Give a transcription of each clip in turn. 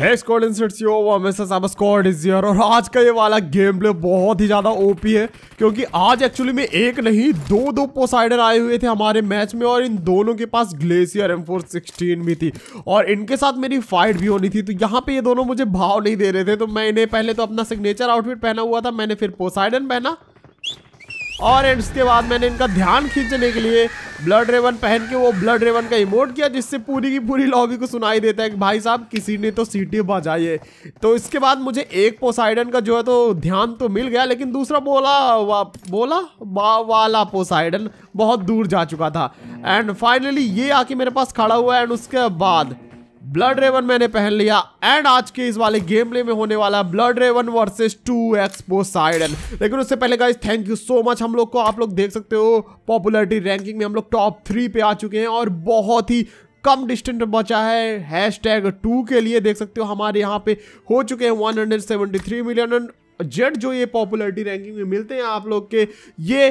और आज का ये वाला गेम प्ले बहुत ही ज़्यादा ओपी है क्योंकि आज एक्चुअली में एक नहीं दो दो पोसाइडर आए हुए थे हमारे मैच में और इन दोनों के पास ग्लेशियर एम फोर सिक्सटीन भी थी और इनके साथ मेरी फाइट भी होनी थी तो यहाँ पे ये दोनों मुझे भाव नहीं दे रहे थे तो मैंने पहले तो अपना सिग्नेचर आउटफिट पहना हुआ था मैंने फिर पोसाइडन पहना और एंड उसके बाद मैंने इनका ध्यान खींचने के लिए ब्लड रेवन पहन के वो ब्लड रेवन का इमोट किया जिससे पूरी की पूरी लॉबी को सुनाई देता है कि भाई साहब किसी ने तो सीटी बजाई है तो इसके बाद मुझे एक पोसाइडन का जो है तो ध्यान तो मिल गया लेकिन दूसरा बोला वा, बोला वा, वाला पोसाइडन बहुत दूर जा चुका था एंड फाइनली ये आके मेरे पास खड़ा हुआ है एंड उसके बाद ब्लड रेवन मैंने पहन लिया एंड आज के इस वाले गेम प्ले में होने वाला ब्लड रेवन वर्सेस टू एक्सपो साइडन लेकिन उससे पहले guys thank you so much हम लोग को आप लोग देख सकते हो पॉपुलरिटी रैंकिंग में हम लोग टॉप थ्री पे आ चुके हैं और बहुत ही कम डिस्टेंट बचा है हैश टैग टू के लिए देख सकते हो हमारे यहाँ पे हो चुके हैं वन मिलियन जेड जो ये पॉपुलरिटी रैंकिंग में मिलते हैं आप लोग के ये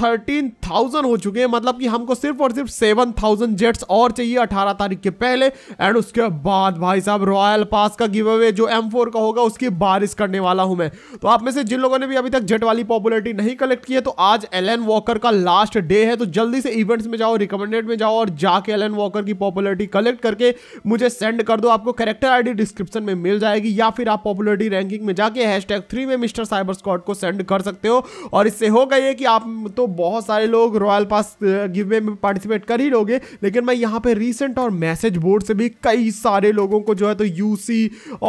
थर्टीन थाउजेंड हो चुके हैं मतलब कि हमको सिर्फ और सिर्फ सेवन थाउजेंड जेट्स और चाहिए अठारह तारीख के पहले एंड उसके बाद भाई साहब रॉयल पास का गिव अवे जो एम फोर का होगा उसकी बारिश करने वाला हूं मैं तो आप में से जिन लोगों ने भी अभी तक जेट वाली पॉपुलरिटी नहीं कलेक्ट की है तो आज एलन वॉकर का लास्ट डे है तो जल्दी से इवेंट्स में जाओ रिकमेंडेड में जाओ और जाके एलन वॉकर की पॉपुलरिटी कलेक्ट करके मुझे सेंड कर दो आपको आई डी डिस्क्रिप्शन में मिल जाएगी या फिर आप पॉपुलरिटी रैंकिंग में जाके हैश थ्री में मिस्टर साइबर स्कॉट को सेंड कर सकते हो और इससे होगा ये कि आप तो तो बहुत सारे लोग रॉयल पास गिवे में पार्टिसिपेट कर ही लोगे लेकिन मैं यहाँ पे रीसेंट और मैसेज बोर्ड से भी कई सारे लोगों को जो है तो यूसी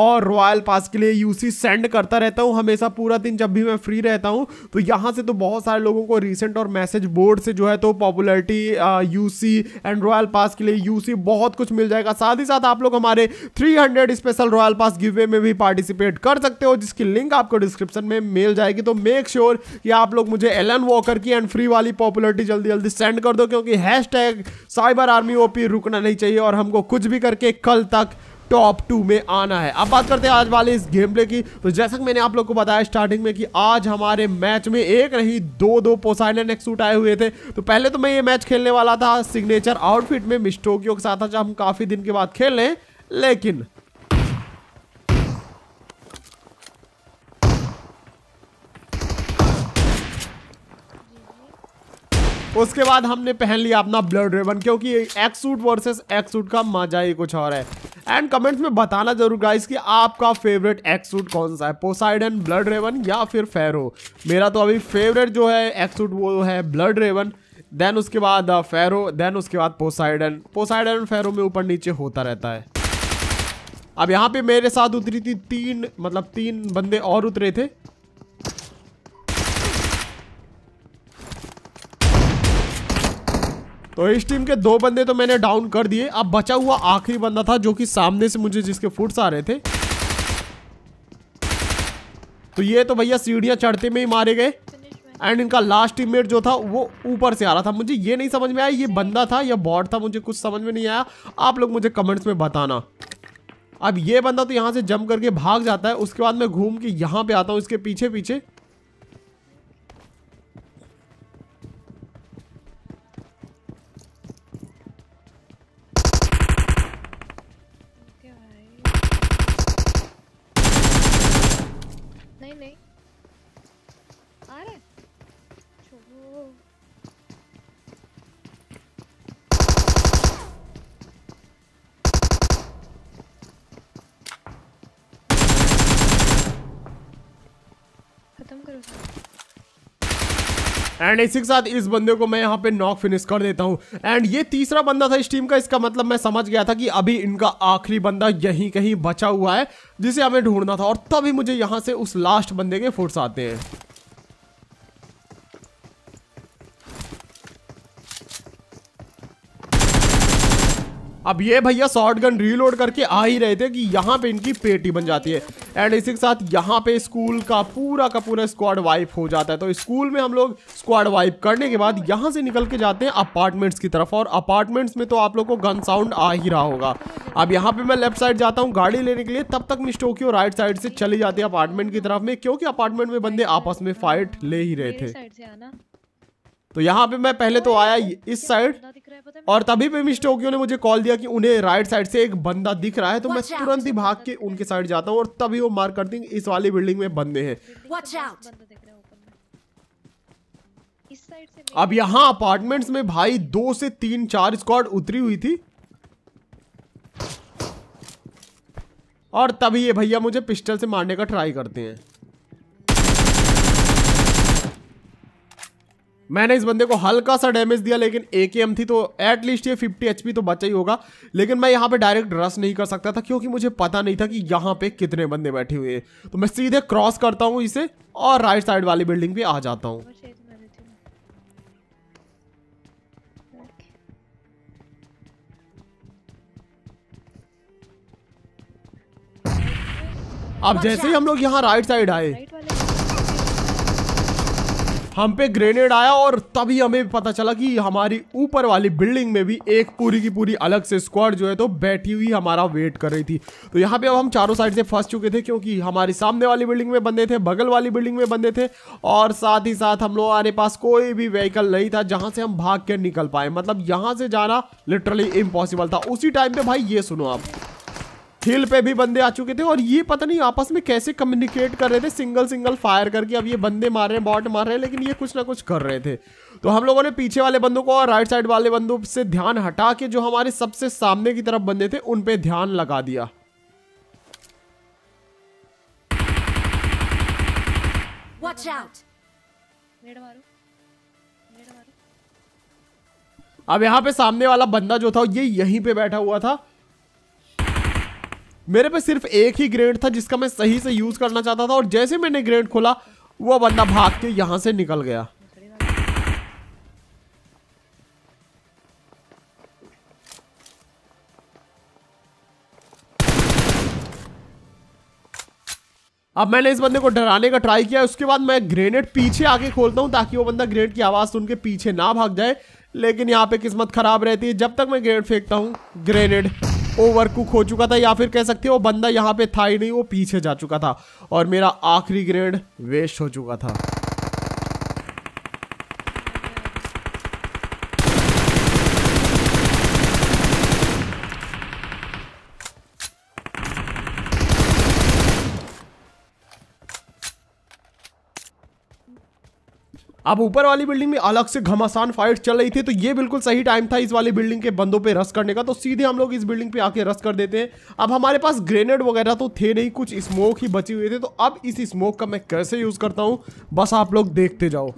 और रॉयल पास के लिए यूसी सेंड करता रहता हूँ हमेशा पूरा दिन जब भी मैं फ्री रहता हूँ तो यहाँ से तो बहुत सारे लोगों को रिसेंट और मैसेज बोर्ड से जो है तो पॉपुलरिटी यू एंड रॉयल पास के लिए यू बहुत कुछ मिल जाएगा साथ ही साथ आप लोग हमारे three special royal pass giveaway में भी पार्टिसिपेट कर सकते हो जिसकी लिंक आपको डिस्क्रिप्शन में मिल जाएगी तो मेक श्योर sure कि आप लोग मुझे एलन वॉकर की एंड फ्री वाली पॉपुलरिटी जल्दी जल्दी सेंड कर दो क्योंकि hash tag cyber army OP रुकना नहीं चाहिए और हमको कुछ भी करके कल तक टॉप टू में आना है अब बात करते हैं आज वाले इस गेम प्ले की तो जैसा कि मैंने आप लोग को बताया स्टार्टिंग में कि आज हमारे मैच में एक नहीं दो दो पोसाइडन एक्सूट आए हुए थे तो पहले तो मैं ये मैच खेलने वाला था सिग्नेचर आउटफिट में मिस्टोकियो के साथ था जब हम काफ़ी दिन के बाद खेल रहे हैं लेकिन उसके बाद हमने पहन लिया अपना ब्लड रेबन क्योंकि X suit versus X suit का मजा ही कुछ और है एंड कमेंट्स में बताना जरूर गाइस कि आपका फेवरेट एक्स सूट कौन सा है पोसाइडन ब्लड रेवन या फिर फेरो मेरा तो अभी फेवरेट जो है एक्स सूट वो है ब्लड रेवन देन उसके बाद फेरो uh, देन उसके बाद पोसाइडन पोसाइडन फेरो में ऊपर नीचे होता रहता है अब यहाँ पे मेरे साथ उतरी थी तीन मतलब तीन बंदे और उतरे थे तो इस टीम के दो बंदे तो मैंने डाउन कर दिए अब बचा हुआ आखिरी बंदा था जो कि सामने से मुझे जिसके फुट्स आ रहे थे तो ये तो भैया सीढ़ियां चढ़ते में ही मारे गए एंड इनका लास्ट टीममेट जो था वो ऊपर से आ रहा था मुझे ये नहीं समझ में आया ये बंदा था या बॉड था मुझे कुछ समझ में नहीं आया आप लोग मुझे कमेंट्स में बताना अब ये बंदा तो यहाँ से जम करके भाग जाता है उसके बाद मैं घूम के यहाँ पे आता हूँ इसके पीछे पीछे नहीं नहीं आ रहा है खत्म करो सारा एंड इसी के साथ इस बंदे को मैं यहाँ पे नॉक फिनिश कर देता हूँ एंड ये तीसरा बंदा था इस टीम का इसका मतलब मैं समझ गया था कि अभी इनका आखिरी बंदा यहीं कहीं बचा हुआ है जिसे हमें ढूंढना था और तभी मुझे यहाँ से उस लास्ट बंदे के फुर्स आते हैं अब ये भैया गन रीलोड करके आ ही रहे थे कि यहाँ पे इनकी पेटी बन जाती है एंड इसी के साथ यहाँ पे स्कूल का पूरा का पूरा स्क्वाड वाइप हो जाता है तो स्कूल में हम लोग स्क्वाड वाइप करने के बाद यहाँ से निकल के जाते हैं अपार्टमेंट्स की तरफ और अपार्टमेंट्स में तो आप लोग को गन साउंड आ ही रहा होगा अब यहाँ पे मैं लेफ्ट साइड जाता हूँ गाड़ी लेने के लिए तब तक टोकियो राइट साइड से चली जाती है अपार्टमेंट की तरफ में क्योंकि अपार्टमेंट में बंदे आपस में फाइट ले ही रहे थे तो यहाँ पे मैं पहले तो आया इस साइड और तभी पे ओकियो ने मुझे कॉल दिया कि उन्हें राइट साइड से एक बंदा दिख रहा है तो मैं तुरंत ही भाग के उनके साइड जाता हूँ और तभी वो मार करती इस वाली बिल्डिंग में बंदे हैं अब यहाँ अपार्टमेंट्स में भाई दो से तीन चार स्क्वाड उतरी हुई थी और तभी ये भैया मुझे पिस्टल से मारने का ट्राई करते हैं मैंने इस बंदे को हल्का सा डैमेज दिया लेकिन ए थी तो एटलीस्ट ये फिफ्टी एच तो बचा ही होगा लेकिन मैं यहाँ पे डायरेक्ट रस नहीं कर सकता था क्योंकि मुझे पता नहीं था कि यहाँ पे कितने बंदे बैठे हुए हैं तो मैं सीधे क्रॉस करता हूँ इसे और राइट साइड वाली बिल्डिंग पे आ जाता हूँ अब जैसे ही हम लोग यहाँ राइट साइड आए हम पे ग्रेनेड आया और तभी हमें पता चला कि हमारी ऊपर वाली बिल्डिंग में भी एक पूरी की पूरी अलग से स्क्वाड जो है तो बैठी हुई हमारा वेट कर रही थी तो यहाँ पे अब हम चारों साइड से फंस चुके थे क्योंकि हमारी सामने वाली बिल्डिंग में बंदे थे बगल वाली बिल्डिंग में बंदे थे और साथ ही साथ हम लोग हमारे पास कोई भी व्हीकल नहीं था जहाँ से हम भाग कर निकल पाए मतलब यहाँ से जाना लिटरली इम्पॉसिबल था उसी टाइम पर भाई ये सुनो आप हिल पे भी बंदे आ चुके थे और ये पता नहीं आपस में कैसे कम्युनिकेट कर रहे थे सिंगल सिंगल फायर करके अब ये बंदे मार रहे हैं बॉट मार रहे हैं लेकिन ये कुछ ना कुछ कर रहे थे तो हम लोगों ने पीछे वाले बंदों को और राइट साइड वाले बंदों से ध्यान हटा के जो हमारे सबसे सामने की तरफ बंदे थे उन पर ध्यान लगा दिया अब यहाँ पे सामने वाला बंदा जो था ये यहीं पे बैठा हुआ था मेरे पे सिर्फ एक ही ग्रेड था जिसका मैं सही से यूज करना चाहता था और जैसे मैंने ग्रेड खोला वो बंदा भाग के यहां से निकल गया अब मैंने इस बंदे को डराने का ट्राई किया उसके बाद मैं ग्रेनेड पीछे आके खोलता हूं ताकि वो बंदा ग्रेनेड की आवाज़ सुन के पीछे ना भाग जाए लेकिन यहाँ पे किस्मत खराब रहती है जब तक मैं ग्रेनेड फेंकता हूँ ग्रेनेड वो कुक हो चुका था या फिर कह सकते हो बंदा यहाँ पे था ही नहीं वो पीछे जा चुका था और मेरा आखिरी ग्रेड वेस्ट हो चुका था अब ऊपर वाली बिल्डिंग में अलग से घमासान फाइट चल रही थी तो ये बिल्कुल सही टाइम था इस वाली बिल्डिंग के बंदों पे रस करने का तो सीधे हम लोग इस बिल्डिंग पे आके रस कर देते हैं अब हमारे पास ग्रेनेड वगैरह तो थे नहीं कुछ स्मोक ही बचे हुए थे तो अब इस स्मोक का मैं कैसे यूज़ करता हूँ बस आप लोग देखते जाओ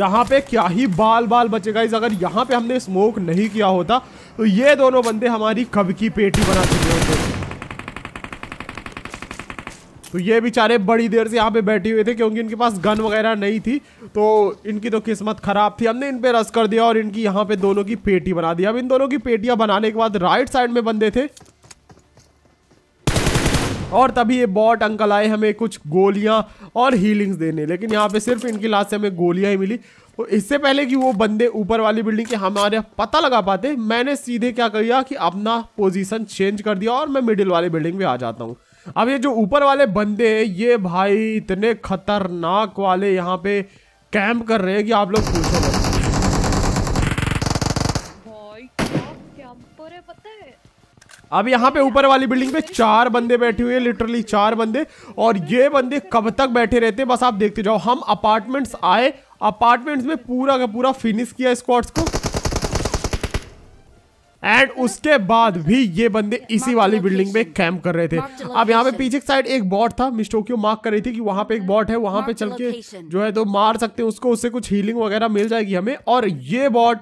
यहाँ पे क्या ही बाल बाल बचेगा इस अगर यहाँ पे हमने स्मोक नहीं किया होता तो ये दोनों बंदे हमारी कब की पेटी बना चुके होते तो ये बेचारे बड़ी देर से यहाँ पे बैठे हुए थे क्योंकि इनके पास गन वगैरह नहीं थी तो इनकी तो किस्मत खराब थी हमने इन पे रस कर दिया और इनकी यहाँ पे दोनों की पेटी बना दी अब इन दोनों की पेटियाँ बनाने के बाद राइट साइड में बंदे थे और तभी ये बॉट अंकल आए हमें कुछ गोलियां और हीलिंग्स देने लेकिन यहाँ पे सिर्फ इनकी लास्ट से हमें गोलियां ही मिली तो इससे पहले कि वो बंदे ऊपर वाली बिल्डिंग के हमारे पता लगा पाते मैंने सीधे क्या किया कि अपना पोजीशन चेंज कर दिया और मैं मिडिल वाली बिल्डिंग में आ जाता हूँ अब ये जो ऊपर वाले बंदे हैं ये भाई इतने खतरनाक वाले यहाँ पे कैंप कर रहे हैं कि आप लोग पूछो अब यहाँ पे ऊपर वाली बिल्डिंग पे चार बंदे बैठे हुए हैं लिटरली चार बंदे और ये बंदे कब तक बैठे रहते हैं बस आप देखते जाओ हम अपार्टमेंट्स आए अपार्टमेंट्स में पूरा का पूरा फिनिश किया स्कॉट्स को एंड उसके बाद भी ये बंदे इसी वाली बिल्डिंग में कैंप कर रहे थे अब यहाँ पे पीछे साइड एक बॉट था मिस्टोकियो मार्क कर रही थी कि वहां पे एक बॉट है वहां पे चल के जो है तो मार सकते हैं उसको उससे कुछ हीलिंग वगैरह मिल जाएगी हमें और ये बॉट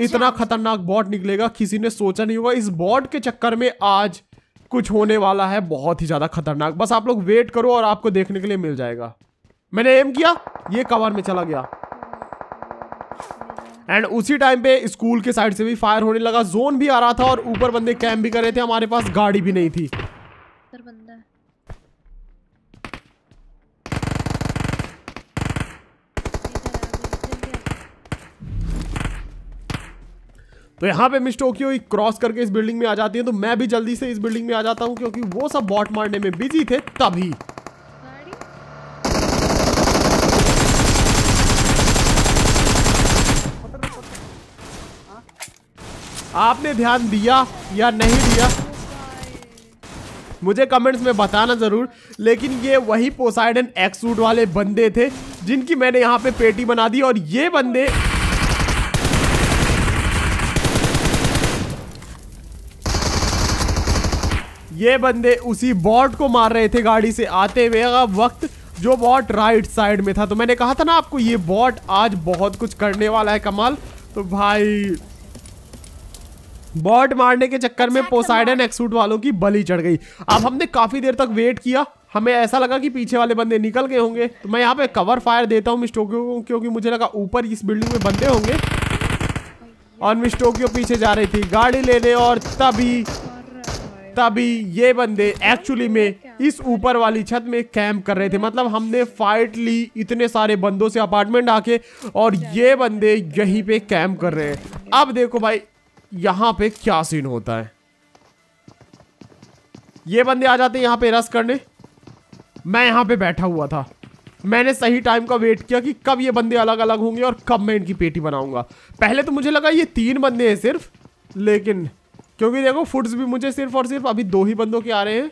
इतना खतरनाक बॉट निकलेगा किसी ने सोचा नहीं होगा इस बॉट के चक्कर में आज कुछ होने वाला है बहुत ही ज्यादा खतरनाक बस आप लोग वेट करो और आपको देखने के लिए मिल जाएगा मैंने एम किया ये कवर में चला गया एंड उसी टाइम पे स्कूल के साइड से भी फायर होने लगा जोन भी आ रहा था और ऊपर बंदे कैम्प भी कर रहे थे हमारे पास गाड़ी भी नहीं थी तो यहाँ पे मिस टोकियो क्रॉस करके इस बिल्डिंग में आ जाती है तो मैं भी जल्दी से इस बिल्डिंग में आ जाता हूँ क्योंकि वो सब बॉट मारने में बिजी थे तभी आपने ध्यान दिया या नहीं दिया मुझे कमेंट्स में बताना ज़रूर लेकिन ये वही पोसाइडन एक्सूट वाले बंदे थे जिनकी मैंने यहाँ पे पेटी बना दी और ये बंदे ये बंदे उसी बॉट को मार रहे थे गाड़ी से आते हुए वक्त जो बॉट राइट साइड में था तो मैंने कहा था ना आपको ये बॉट आज बहुत कुछ करने वाला है कमाल तो भाई बॉट मारने के चक्कर में पोसाइडन एक्सूट वालों की बली चढ़ गई अब हमने काफी देर तक वेट किया हमें ऐसा लगा कि पीछे वाले बंदे निकल गए होंगे तो मैं यहाँ पे कवर फायर देता हूँ मिस्टोकियो को क्योंकि मुझे लगा ऊपर इस बिल्डिंग में बंदे होंगे और मिस्टोकियो पीछे जा रही थी गाड़ी लेने और तभी तभी ये बंदे एक्चुअली में इस ऊपर वाली छत में कैंप कर रहे थे मतलब हमने फाइट ली इतने सारे बंदों से अपार्टमेंट आके और ये बंदे यहीं पे कैंप कर रहे हैं अब देखो भाई यहां पे क्या सीन होता है ये बंदे आ जाते हैं यहां पे रस करने मैं यहां पे बैठा हुआ था मैंने सही टाइम का वेट किया कि कब ये बंदे अलग अलग होंगे और कब मैं इनकी पेटी बनाऊंगा पहले तो मुझे लगा ये तीन बंदे हैं सिर्फ लेकिन क्योंकि देखो फूड्स भी मुझे सिर्फ और सिर्फ अभी दो ही बंदों के आ रहे हैं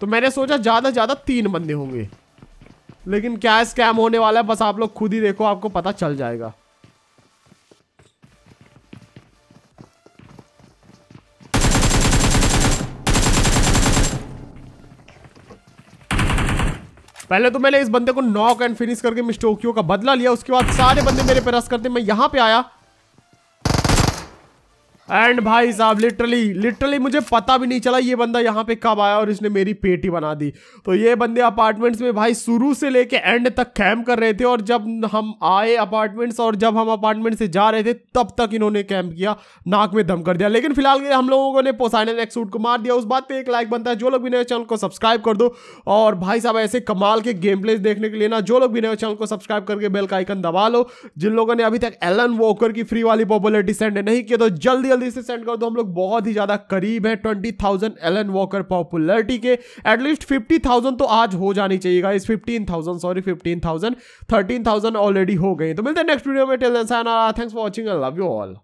तो मैंने सोचा ज़्यादा ज़्यादा तीन बंदे होंगे लेकिन क्या स्कैम होने वाला है बस आप लोग खुद ही देखो आपको पता चल जाएगा पहले तो मैंने इस बंदे को नॉक एंड फिनिश करके मिस्टोकियो का बदला लिया उसके बाद सारे बंदे मेरे पे रस करते मैं यहाँ पे आया एंड भाई साहब लिटरली लिटरली मुझे पता भी नहीं चला ये बंदा यहाँ पे कब आया और इसने मेरी पेटी बना दी तो ये बंदे अपार्टमेंट्स में भाई शुरू से लेके एंड तक कैम्प कर रहे थे और जब हम आए अपार्टमेंट्स और जब हम अपार्टमेंट से जा रहे थे तब तक इन्होंने कैम्प किया नाक में दम कर दिया लेकिन फिलहाल हम लोगों ने पोसाइनल एक्सूट को मार दिया उस बात पर एक लाइक बनता है जो लोग भी नए चैनल को सब्सक्राइब कर दो और भाई साहब ऐसे कमाल के गेम प्लेस देखने के लिए ना जो लोग भी नए चैनल को सब्सक्राइब करके बेल का आइकन दबा लो जिन लोगों ने अभी तक एलन वोकर की फ्री वाली पॉपुलरिटी सेंड नहीं किया तो जल्दी जल्दी से सेंड कर दो हम लोग बहुत ही ज्यादा करीब है twenty thousand L N Walker popularity के एटलीस्ट फिफ्टी थाउजेंड तो आज हो जानी चाहिए guys fifteen thousand sorry fifteen thousand thirteen thousand already हो गए तो मिलते हैं नेक्स्ट वीडियो में टेल thanks for watching I love you all